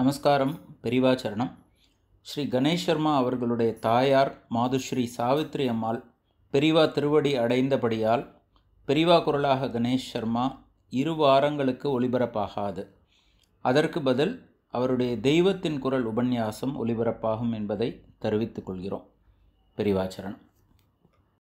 நமஸ்காரம் பெரிவாச்சரணம் ஸ்ரீ கணேஷ் சர்மா அவர்களுடைய தாயார் மாதுஸ்ரீ சாவித்ரி அம்மாள் பெரிவா திருவடி அடைந்தபடியால் பெரிவா குரலாக கணேஷ் சர்மா இரு வாரங்களுக்கு ஒளிபரப்பாகாது அதற்கு பதில் அவருடைய தெய்வத்தின் குரல் உபன்யாசம் ஒளிபரப்பாகும் என்பதை தெரிவித்துக் கொள்கிறோம் பெரிவாச்சரணம்